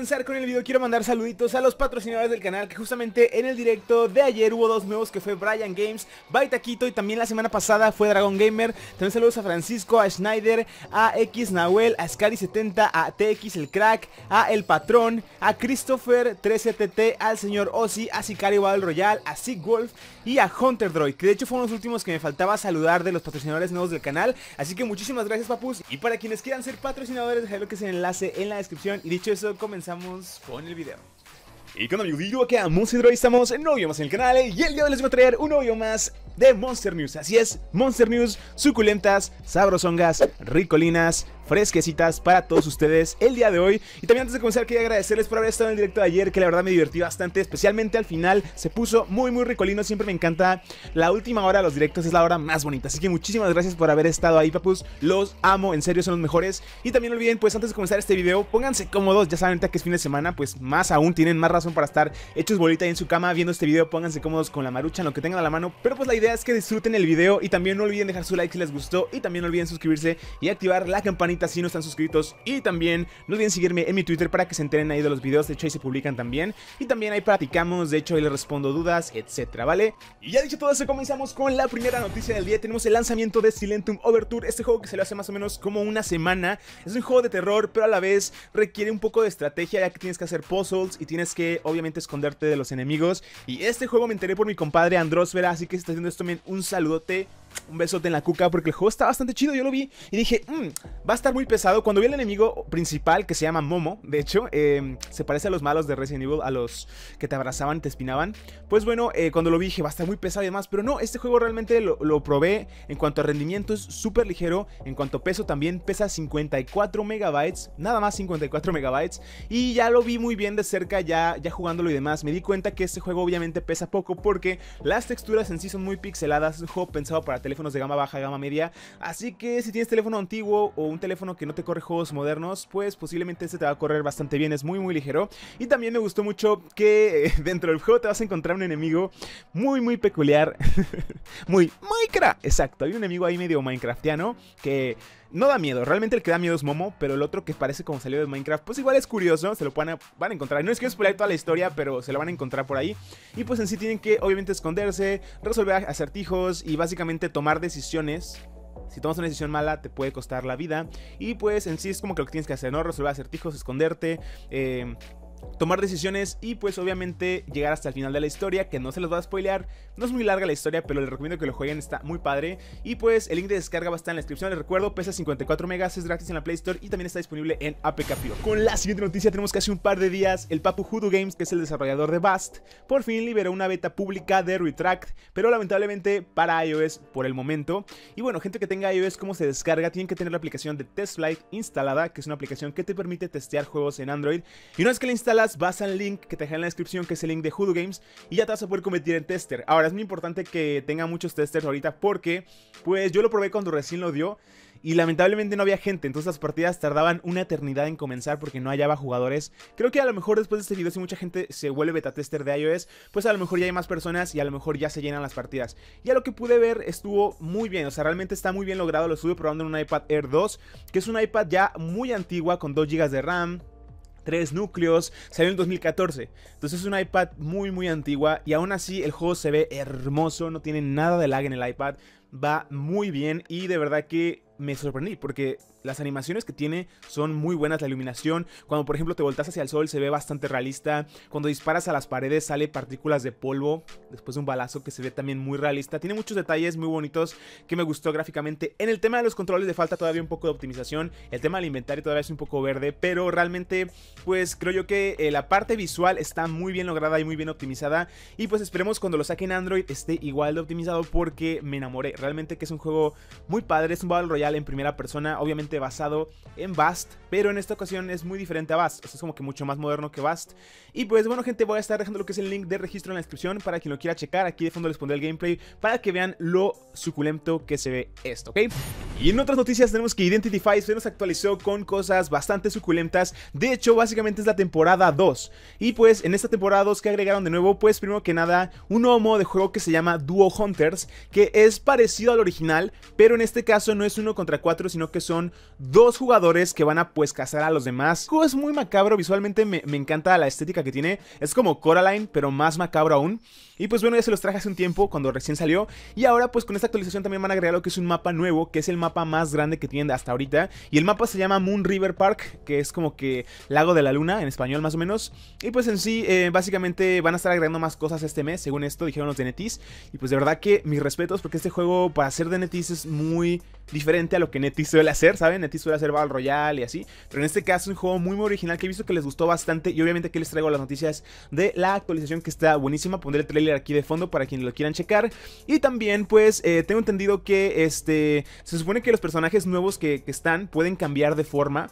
comenzar con el video quiero mandar saluditos a los patrocinadores del canal Que justamente en el directo de ayer hubo dos nuevos que fue Brian Games, Baitaquito y también la semana pasada fue Dragon Gamer También saludos a Francisco, a Schneider, a X Nahuel, a Scary70, a TX El Crack, a El Patrón, a christopher 13tt, al señor Ozzy, a Sicario Battle Royal, a Sig Wolf y a Hunter Droid Que de hecho fueron los últimos que me faltaba saludar de los patrocinadores nuevos del canal Así que muchísimas gracias papus Y para quienes quieran ser patrocinadores dejaré lo que es el enlace en la descripción Y dicho eso comenzamos comenzamos con el video. Y con amigos, acá Musidro, estamos en un más en el canal y el día de hoy les voy a traer un nuevo más de Monster News. Así es, Monster News, suculentas, sabrosongas, ricolinas, fresquecitas para todos ustedes el día de hoy. Y también antes de comenzar quería agradecerles por haber estado en el directo de ayer, que la verdad me divertí bastante, especialmente al final se puso muy muy ricolino, siempre me encanta. La última hora de los directos es la hora más bonita, así que muchísimas gracias por haber estado ahí, papus. Los amo, en serio son los mejores. Y también olviden, pues antes de comenzar este video, pónganse cómodos, ya saben que es fin de semana, pues más aún tienen más razón para estar hechos bolita ahí en su cama viendo este video, pónganse cómodos con la marucha, en lo que tengan a la mano, pero pues la idea es que disfruten el video y también no olviden dejar su like si les gustó y también no olviden suscribirse y activar la campanita si no están suscritos y también no olviden seguirme en mi Twitter para que se enteren ahí de los videos, de hecho ahí se publican también y también ahí platicamos, de hecho ahí les respondo dudas, etcétera, ¿vale? Y ya dicho todo eso, comenzamos con la primera noticia del día, tenemos el lanzamiento de Silentum Overture, este juego que se lo hace más o menos como una semana, es un juego de terror pero a la vez requiere un poco de estrategia ya que tienes que hacer puzzles y tienes que obviamente esconderte de los enemigos y este juego me enteré por mi compadre Andrósfera, así que se está haciendo Tomen también un saludote un besote en la cuca porque el juego está bastante chido, yo lo vi y dije, mmm, va a estar muy pesado. Cuando vi el enemigo principal que se llama Momo, de hecho, em, se parece a los malos de Resident Evil, a los que te abrazaban y te espinaban. Pues bueno, eh, cuando lo vi dije, va a estar muy pesado y demás, pero no, este juego realmente lo, probé en cuanto a rendimiento, es súper ligero, en cuanto a peso también pesa 54 megabytes, nada más 54 megabytes, y ya lo vi muy bien de cerca, ya, ya jugándolo y demás, me di cuenta que este juego obviamente pesa poco porque las texturas en sí son muy pixeladas, es un juego pensado para teléfonos de gama baja, gama media. Así que si tienes teléfono antiguo o un teléfono que no te corre juegos modernos, pues posiblemente este te va a correr bastante bien, es muy muy ligero. Y también me gustó mucho que eh, dentro del juego te vas a encontrar un enemigo muy muy peculiar, muy Minecraft, exacto, hay un enemigo ahí medio minecraftiano que no da miedo, realmente el que da miedo es Momo, pero el otro que parece como salió de Minecraft, pues igual es curioso, se lo van a, van a encontrar. No es que contar toda la historia, pero se lo van a encontrar por ahí. Y pues en sí tienen que obviamente esconderse, resolver acertijos y básicamente tomar decisiones si tomas una decisión mala, te puede costar la vida. Y pues en sí es como que lo que tienes que hacer, ¿no? Resolver acertijos, esconderte, eh, tomar decisiones y pues obviamente llegar hasta el final de la historia, que no se los va a spoilear, no es muy larga la historia, pero les recomiendo que lo jueguen, está muy padre. Y pues el link de descarga va a estar en la descripción, les recuerdo, pesa 54 megas, es gratis en la Play Store y también está disponible en APK Con la siguiente noticia tenemos que hace un par de días el Papu Hudu Games, que es el desarrollador de Bast, por fin liberó una beta pública de Retract, pero lamentablemente para iOS por el momento. Y bueno, gente que tenga iOS, ¿cómo se descarga? Tienen que tener la aplicación de Test Flight instalada, que es una aplicación que te permite testear juegos en Android. Y una vez que la vas al link que te dejé en la descripción, que es el link de Hulu Games, y ya te vas a poder convertir en tester. Ahora, es muy importante que tenga muchos testers ahorita porque, pues, yo lo probé cuando recién lo dio y lamentablemente no había gente, entonces las partidas tardaban una eternidad en comenzar porque no hallaba jugadores. Creo que a lo mejor después de este video si mucha gente se vuelve beta tester de iOS, pues a lo mejor ya hay más personas y a lo mejor ya se llenan las partidas. Y a lo que pude ver estuvo muy bien, o sea, realmente está muy bien logrado, lo estuve probando en un iPad Air 2, que es un iPad ya muy antigua con 2 GB de RAM, tres núcleos, salió en 2014. Entonces es un iPad muy muy antigua y aún así el juego se ve hermoso, no tiene nada de lag en el iPad, va muy bien y de verdad que me sorprendí porque las animaciones que tiene son muy buenas, la iluminación, cuando por ejemplo te voltas hacia el sol se ve bastante realista, cuando disparas a las paredes sale partículas de polvo después de un balazo que se ve también muy realista, tiene muchos detalles muy bonitos que me gustó gráficamente. En el tema de los controles le falta todavía un poco de optimización, el tema del inventario todavía es un poco verde, pero realmente pues creo yo que eh, la parte visual está muy bien lograda y muy bien optimizada y pues esperemos cuando lo saquen Android esté igual de optimizado porque me enamoré, realmente que es un juego muy padre, es un Battle Royale en primera persona, obviamente basado en Bast, pero en esta ocasión es muy diferente a Bast, es como que mucho más moderno que Bast. Y pues bueno gente, voy a estar dejando lo que es el link de registro en la descripción para quien lo quiera checar, aquí de fondo les pondré el gameplay para que vean lo suculento que se ve esto, ¿ok? Y en otras noticias tenemos que Identify se nos actualizó con cosas bastante suculentas, de hecho básicamente es la temporada 2, y pues en esta temporada 2 que agregaron de nuevo, pues primero que nada, un nuevo modo de juego que se llama Duo Hunters, que es parecido al original, pero en este caso no es uno contra 4, sino que son dos jugadores que van a pues cazar a los demás. El juego es muy macabro, visualmente me, me encanta la estética que tiene. Es como Coraline, pero más macabro aún. Y pues bueno, ya se los traje hace un tiempo cuando recién salió. Y ahora pues con esta actualización también van a agregar lo que es un mapa nuevo, que es el mapa más grande que tienen hasta ahorita. Y el mapa se llama Moon River Park, que es como que lago de la luna en español más o menos. Y pues en sí, eh, básicamente van a estar agregando más cosas este mes, según esto dijeron los de Netis Y pues de verdad que mis respetos, porque este juego para hacer de Netis es muy diferente a lo que Netis suele hacer, ¿saben? Netis suele hacer Battle Royale y así. Pero en este caso es un juego muy, muy original que he visto que les gustó bastante. Y obviamente aquí les traigo las noticias de la actualización que está buenísima. Pondré el trailer aquí de fondo para quienes lo quieran checar. Y también, pues, eh, tengo entendido que este, se supone que los personajes nuevos que están pueden cambiar de forma.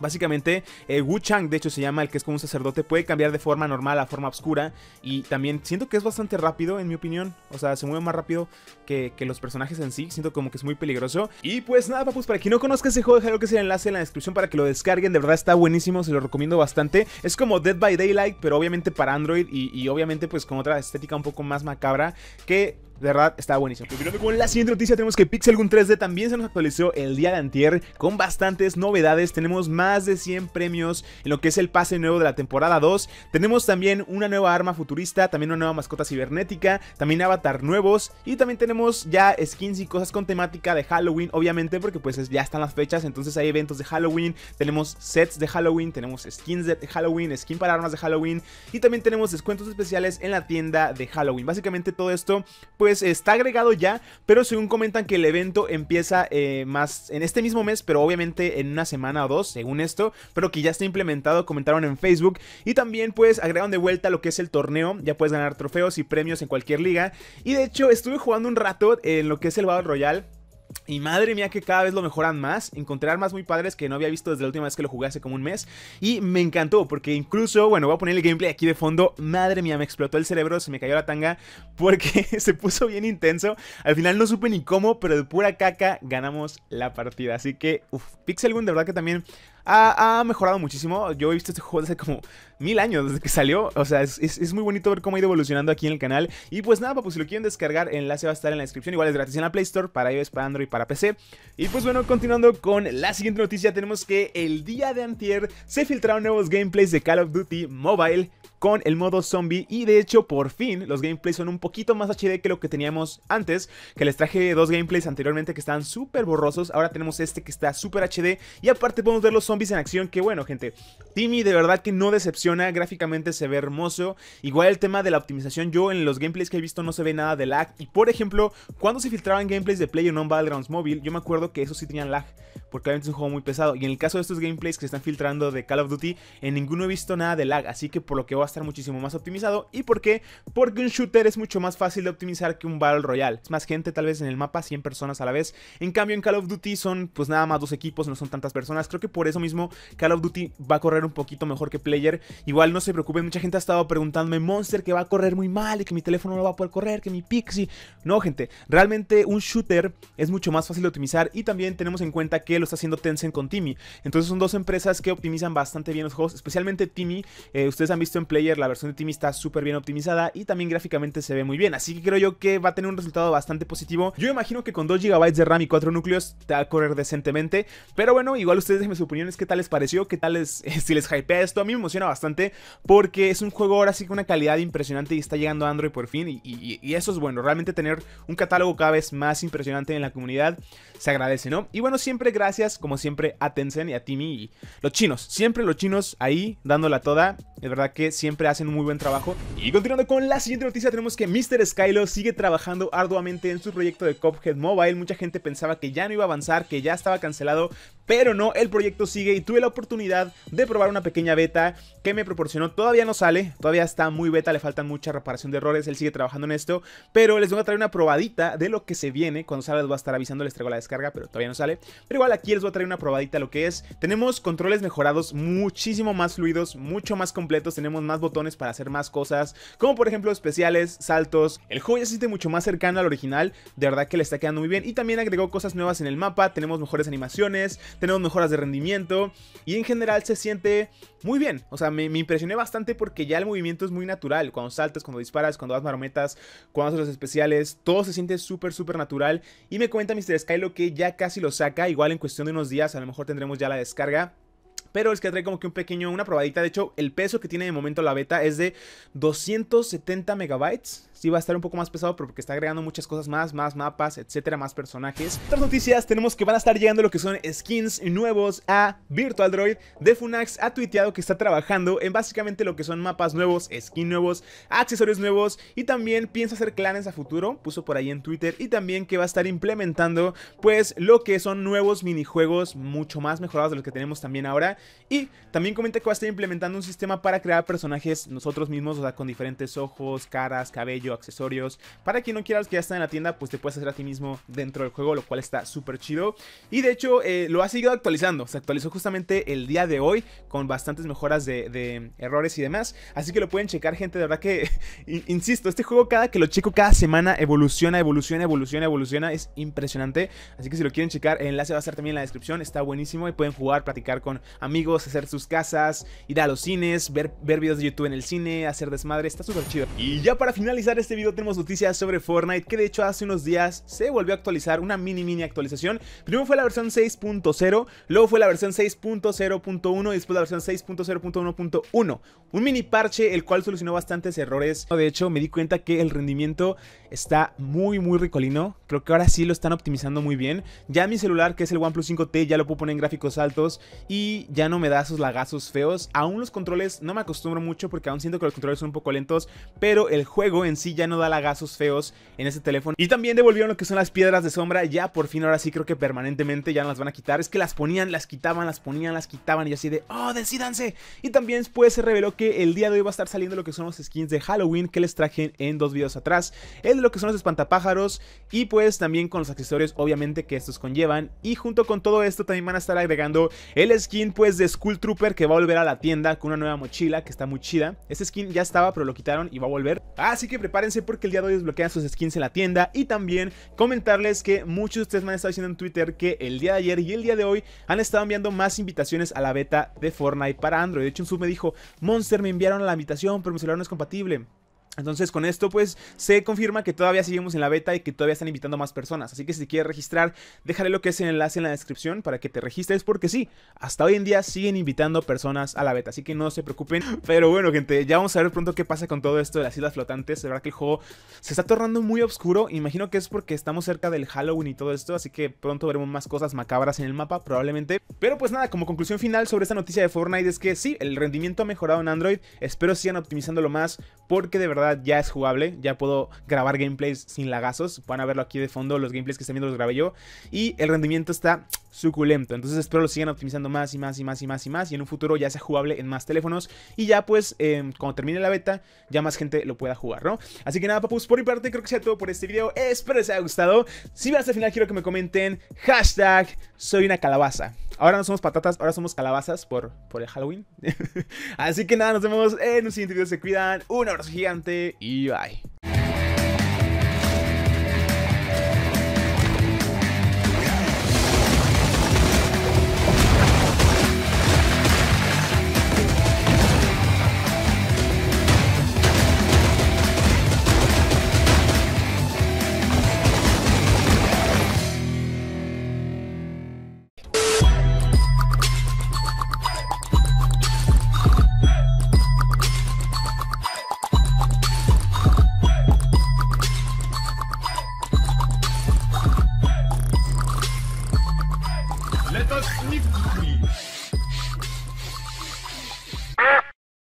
Básicamente, eh, Wu Chang, de hecho se llama el que es como un sacerdote, puede cambiar de forma normal a forma oscura. Y también siento que es bastante rápido, en mi opinión. O sea, se mueve más rápido que, los personajes en sí. Siento como que es muy peligroso. Y pues nada, papus, para quien no conozca ese juego, dejaré que es el enlace en la descripción para que lo descarguen. De verdad está buenísimo, se lo recomiendo bastante. Es como Dead by Daylight, pero obviamente para Android y, y obviamente pues con otra estética un poco más macabra que de verdad, está buenísimo. Continuando con la siguiente noticia, tenemos que Pixel Pixelgun 3D también se nos actualizó el día de antier con bastantes novedades. Tenemos más de 100 premios en lo que es el pase nuevo de la temporada 2. Tenemos también una nueva arma futurista, también una nueva mascota cibernética, también avatar nuevos y también tenemos ya skins y cosas con temática de Halloween, obviamente, porque pues ya están las fechas, entonces hay eventos de Halloween, tenemos sets de Halloween, tenemos skins de Halloween, skin para armas de Halloween y también tenemos descuentos especiales en la tienda de Halloween. Básicamente todo esto pues, pues está agregado ya, pero según comentan que el evento empieza eh, más en este mismo mes, pero obviamente en una semana o dos, según esto, pero que ya está implementado, comentaron en Facebook. Y también pues agregaron de vuelta lo que es el torneo, ya puedes ganar trofeos y premios en cualquier liga. Y de hecho estuve jugando un rato en lo que es el Battle Royale. Y madre mía que cada vez lo mejoran más. Encontré armas muy padres que no había visto desde la última vez que lo jugué hace como un mes. Y me encantó porque incluso, bueno, voy a poner el gameplay aquí de fondo. Madre mía, me explotó el cerebro, se me cayó la tanga porque se puso bien intenso. Al final no supe ni cómo, pero de pura caca ganamos la partida. Así que, uff, Pixel de verdad que también ha, mejorado muchísimo. Yo he visto este juego desde como mil años, desde que salió. O sea, es, muy bonito ver cómo ha ido evolucionando aquí en el canal. Y pues nada, pues si lo quieren descargar, el enlace va a estar en la descripción. Igual es gratis en la Play Store para iOS, para Android, para PC. Y pues bueno, continuando con la siguiente noticia, tenemos que el día de antier se filtraron nuevos gameplays de Call of Duty Mobile con el modo zombie y de hecho por fin los gameplays son un poquito más HD que lo que teníamos antes, que les traje dos gameplays anteriormente que estaban súper borrosos, ahora tenemos este que está súper HD y aparte podemos ver los zombies en acción, que bueno gente, Timmy de verdad que no decepciona, gráficamente se ve hermoso, igual el tema de la optimización, yo en los gameplays que he visto no se ve nada de lag y por ejemplo, cuando se filtraban gameplays de Play PlayerUnknown Battlegrounds móvil, yo me acuerdo que eso sí tenían lag, porque obviamente es un juego muy pesado y en el caso de estos gameplays que están filtrando de Call of Duty, en ninguno he visto nada de lag, así que por lo que voy a estar muchísimo más optimizado. ¿Y por qué? Porque un shooter es mucho más fácil de optimizar que un Battle Royale. Es más gente tal vez en el mapa, 100 personas a la vez. En cambio en Call of Duty son pues nada más dos equipos, no son tantas personas. Creo que por eso mismo Call of Duty va a correr un poquito mejor que Player. Igual no se preocupen, mucha gente ha estado preguntándome, Monster, que va a correr muy mal y que mi teléfono no va a poder correr, que mi Pixie. No, gente, realmente un shooter es mucho más fácil de optimizar y también tenemos en cuenta que lo está haciendo Tencent con Timmy. Entonces son dos empresas que optimizan bastante bien los juegos, especialmente Timmy. Eh, ustedes han visto en la versión de Timmy está súper bien optimizada y también gráficamente se ve muy bien. Así que creo yo que va a tener un resultado bastante positivo. Yo imagino que con 2 GB de RAM y 4 núcleos te va a correr decentemente. Pero bueno, igual ustedes déjenme sus opiniones, qué tal les pareció, qué tal les, si les hypea esto. A mí me emociona bastante porque es un juego ahora sí con una calidad impresionante y está llegando a Android por fin. Y, eso es bueno, realmente tener un catálogo cada vez más impresionante en la comunidad se agradece, ¿no? Y bueno, siempre gracias, como siempre, a Tencent y a Timmy y los chinos. Siempre los chinos ahí dándola toda. Es verdad que siempre hacen un muy buen trabajo. Y continuando con la siguiente noticia, tenemos que Mr. Skylo sigue trabajando arduamente en su proyecto de Cophead Mobile. Mucha gente pensaba que ya no iba a avanzar, que ya estaba cancelado, pero no, el proyecto sigue y tuve la oportunidad de probar una pequeña beta que me proporcionó. Todavía no sale, todavía está muy beta, le faltan mucha reparación de errores, él sigue trabajando en esto, pero les voy a traer una probadita de lo que se viene. Cuando salga les voy a estar avisando, les traigo la descarga, pero todavía no sale. Pero igual aquí les voy a traer una probadita de lo que es. Tenemos controles mejorados muchísimo más fluidos, mucho más completos, tenemos más botones para hacer más cosas, como por ejemplo especiales, saltos. El juego ya se siente mucho más cercano al original, de verdad que le está quedando muy bien. Y también agregó cosas nuevas en el mapa, tenemos mejores animaciones, tenemos mejoras de rendimiento y en general se siente muy bien. O sea, me, impresioné bastante porque ya el movimiento es muy natural. Cuando saltas, cuando disparas, cuando das marometas, cuando haces los especiales, todo se siente súper, súper natural. Y me cuenta Mr. Skylo que ya casi lo saca, igual en cuestión de unos días a lo mejor tendremos ya la descarga pero es que trae como que un pequeño, una probadita. De hecho, el peso que tiene de momento la beta es de 270 megabytes. Sí va a estar un poco más pesado porque está agregando muchas cosas más, más mapas, etcétera, más personajes. Otras noticias tenemos que van a estar llegando lo que son skins nuevos a Virtual Droid. Defunax ha tuiteado que está trabajando en básicamente lo que son mapas nuevos, skins nuevos, accesorios nuevos y también piensa hacer clanes a futuro, puso por ahí en Twitter y también que va a estar implementando pues lo que son nuevos minijuegos mucho más mejorados de los que tenemos también ahora y también comenta que va a estar implementando un sistema para crear personajes nosotros mismos, o sea, con diferentes ojos, caras, cabello, accesorios. Para quien no quieras que ya está en la tienda, pues te puedes hacer a ti mismo dentro del juego, lo cual está súper chido. Y de hecho, eh, lo ha seguido actualizando. Se actualizó justamente el día de hoy con bastantes mejoras de, de errores y demás. Así que lo pueden checar, gente. De verdad que, insisto, este juego cada que lo checo cada semana evoluciona, evoluciona, evoluciona, evoluciona. Es impresionante. Así que si lo quieren checar, el enlace va a estar también en la descripción. Está buenísimo y pueden jugar, platicar con amigos hacer sus casas, ir a los cines, ver, ver videos de YouTube en el cine, hacer desmadre, está súper chido. Y ya para finalizar este video tenemos noticias sobre Fortnite, que de hecho hace unos días se volvió a actualizar, una mini mini actualización. Primero fue la versión 6.0, luego fue la versión 6.0.1 y después la versión 6.0.1.1. Un mini parche el cual solucionó bastantes errores. De hecho, me di cuenta que el rendimiento está muy muy ricolino. Creo que ahora sí lo están optimizando muy bien. Ya mi celular, que es el OnePlus 5T, ya lo puedo poner en gráficos altos y ya no me da esos lagazos feos. Aún los controles no me acostumbro mucho porque aún siento que los controles son un poco lentos, pero el juego en sí ya no da lagazos feos en este teléfono. Y también devolvieron lo que son las piedras de sombra, ya por fin ahora sí creo que permanentemente ya no las van a quitar. Es que las ponían, las quitaban, las ponían, las quitaban y así de, oh, decídanse. Y también pues se reveló que el día de hoy va a estar saliendo lo que son los skins de Halloween que les traje en dos videos atrás. El de lo que son los espantapájaros y pues también con los accesorios obviamente que estos conllevan. Y junto con todo esto también van a estar agregando el skin pues de Skull Trooper que va a volver a la tienda con una nueva mochila que está muy chida. Este skin ya estaba, pero lo quitaron y va a volver. Así que prepárense porque el día de hoy desbloquean sus skins en la tienda. Y también comentarles que muchos de ustedes me han estado diciendo en Twitter que el día de ayer y el día de hoy han estado enviando más invitaciones a la beta de Fortnite para Android. De hecho, un sub me dijo, Monster, me enviaron la invitación, pero mi celular no es compatible. Entonces con esto pues se confirma que todavía seguimos en la beta y que todavía están invitando más personas. Así que si quieres registrar, Dejaré lo que es el enlace en la descripción para que te registres porque sí, hasta hoy en día siguen invitando personas a la beta. Así que no se preocupen. Pero bueno gente, ya vamos a ver pronto qué pasa con todo esto de las islas flotantes. De verdad que el juego se está tornando muy oscuro. Imagino que es porque estamos cerca del Halloween y todo esto. Así que pronto veremos más cosas macabras en el mapa probablemente. Pero pues nada, como conclusión final sobre esta noticia de Fortnite es que sí, el rendimiento ha mejorado en Android. Espero sigan optimizándolo más porque de verdad ya es jugable, ya puedo grabar gameplays sin lagazos, van a verlo aquí de fondo, los gameplays que están viendo los grabé yo, y el rendimiento está suculento, entonces espero lo sigan optimizando más y más y más y más y más, y en un futuro ya sea jugable en más teléfonos, y ya pues em, cuando termine la beta, ya más gente lo pueda jugar, ¿no? Así que nada papus, por mi parte creo que sea todo por este video, espero les haya gustado, si vas hasta el final quiero que me comenten, hashtag soy una calabaza. Ahora no somos patatas, ahora somos calabazas por, por el Halloween. Así que nada, nos vemos en un siguiente video. Se cuidan. Un abrazo gigante y bye.